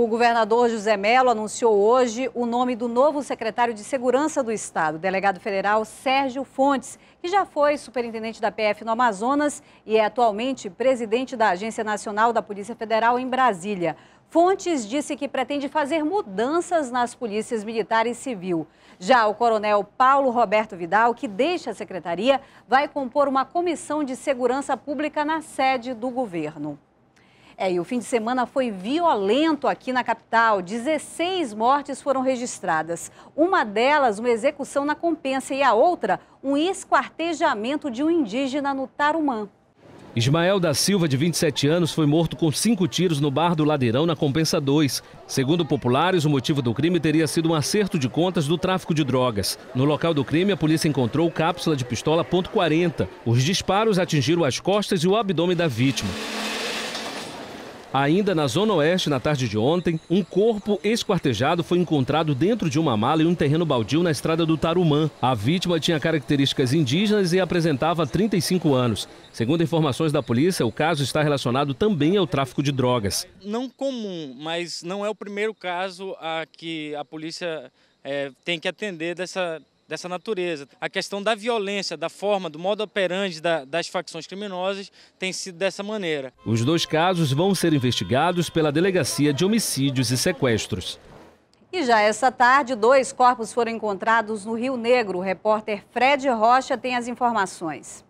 O governador José Melo anunciou hoje o nome do novo secretário de Segurança do Estado, delegado federal Sérgio Fontes, que já foi superintendente da PF no Amazonas e é atualmente presidente da Agência Nacional da Polícia Federal em Brasília. Fontes disse que pretende fazer mudanças nas polícias militar e civil. Já o coronel Paulo Roberto Vidal, que deixa a secretaria, vai compor uma comissão de segurança pública na sede do governo. É, e o fim de semana foi violento aqui na capital. 16 mortes foram registradas. Uma delas, uma execução na compensa, e a outra, um esquartejamento de um indígena no Tarumã. Ismael da Silva, de 27 anos, foi morto com cinco tiros no bar do Ladeirão, na Compensa 2. Segundo populares, o motivo do crime teria sido um acerto de contas do tráfico de drogas. No local do crime, a polícia encontrou cápsula de pistola .40. Os disparos atingiram as costas e o abdômen da vítima. Ainda na Zona Oeste, na tarde de ontem, um corpo esquartejado foi encontrado dentro de uma mala em um terreno baldio na estrada do Tarumã. A vítima tinha características indígenas e apresentava 35 anos. Segundo informações da polícia, o caso está relacionado também ao tráfico de drogas. Não comum, mas não é o primeiro caso a que a polícia é, tem que atender dessa dessa natureza. A questão da violência, da forma, do modo operante da, das facções criminosas tem sido dessa maneira. Os dois casos vão ser investigados pela Delegacia de Homicídios e Sequestros. E já essa tarde, dois corpos foram encontrados no Rio Negro. O repórter Fred Rocha tem as informações.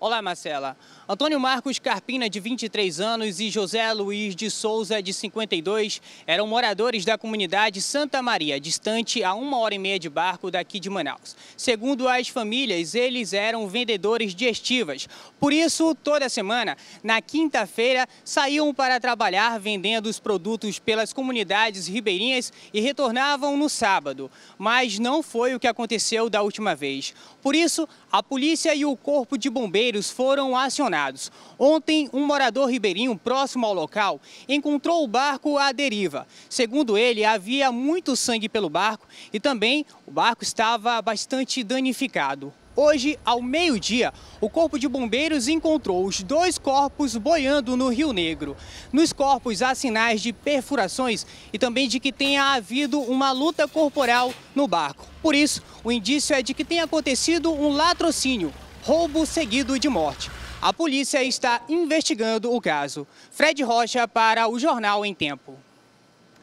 Olá, Marcela. Antônio Marcos Carpina, de 23 anos, e José Luiz de Souza, de 52, eram moradores da comunidade Santa Maria, distante a uma hora e meia de barco daqui de Manaus. Segundo as famílias, eles eram vendedores de estivas. Por isso, toda semana, na quinta-feira, saíam para trabalhar vendendo os produtos pelas comunidades ribeirinhas e retornavam no sábado. Mas não foi o que aconteceu da última vez. Por isso, a polícia e o Corpo de Bombeiros bombeiros foram acionados. Ontem, um morador ribeirinho próximo ao local encontrou o barco à deriva. Segundo ele, havia muito sangue pelo barco e também o barco estava bastante danificado. Hoje, ao meio-dia, o Corpo de Bombeiros encontrou os dois corpos boiando no Rio Negro. Nos corpos há sinais de perfurações e também de que tenha havido uma luta corporal no barco. Por isso, o indício é de que tenha acontecido um latrocínio, roubo seguido de morte. A polícia está investigando o caso. Fred Rocha para o Jornal em Tempo.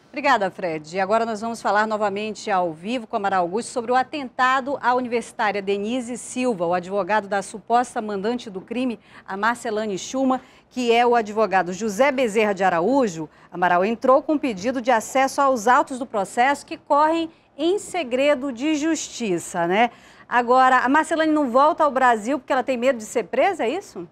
Obrigada, Fred. E agora nós vamos falar novamente ao vivo com Amaral Augusto sobre o atentado à universitária Denise Silva, o advogado da suposta mandante do crime, a Marcelane Schuma, que é o advogado José Bezerra de Araújo. Amaral entrou com pedido de acesso aos autos do processo que correm em segredo de justiça, né? Agora, a Marcelane não volta ao Brasil porque ela tem medo de ser presa, é isso?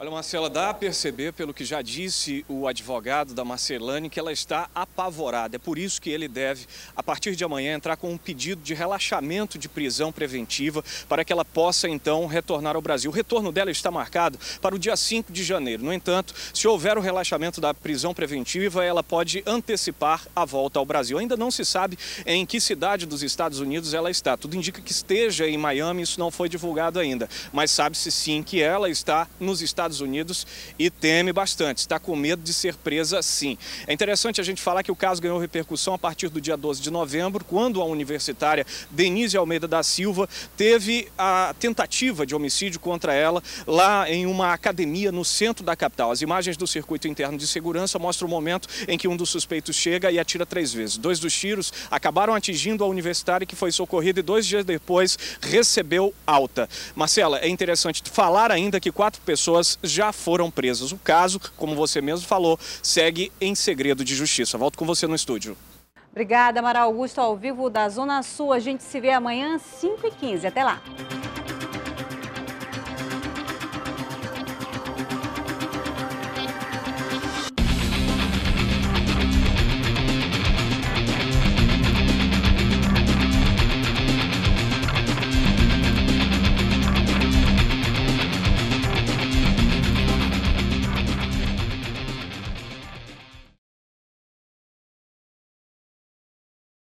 Olha, Marcela, dá a perceber, pelo que já disse o advogado da Marcelane, que ela está apavorada. É por isso que ele deve, a partir de amanhã, entrar com um pedido de relaxamento de prisão preventiva para que ela possa, então, retornar ao Brasil. O retorno dela está marcado para o dia 5 de janeiro. No entanto, se houver o relaxamento da prisão preventiva, ela pode antecipar a volta ao Brasil. Ainda não se sabe em que cidade dos Estados Unidos ela está. Tudo indica que esteja em Miami, isso não foi divulgado ainda. Mas sabe-se sim que ela está nos Estados Estados Unidos e teme bastante. Está com medo de ser presa, sim. É interessante a gente falar que o caso ganhou repercussão a partir do dia 12 de novembro, quando a universitária Denise Almeida da Silva teve a tentativa de homicídio contra ela lá em uma academia no centro da capital. As imagens do circuito interno de segurança mostram o momento em que um dos suspeitos chega e atira três vezes. Dois dos tiros acabaram atingindo a universitária que foi socorrida e dois dias depois recebeu alta. Marcela, é interessante falar ainda que quatro pessoas já foram presos. O caso, como você mesmo falou, segue em segredo de justiça. Volto com você no estúdio. Obrigada, Mara Augusto, ao vivo da Zona Sul. A gente se vê amanhã, 5h15. Até lá.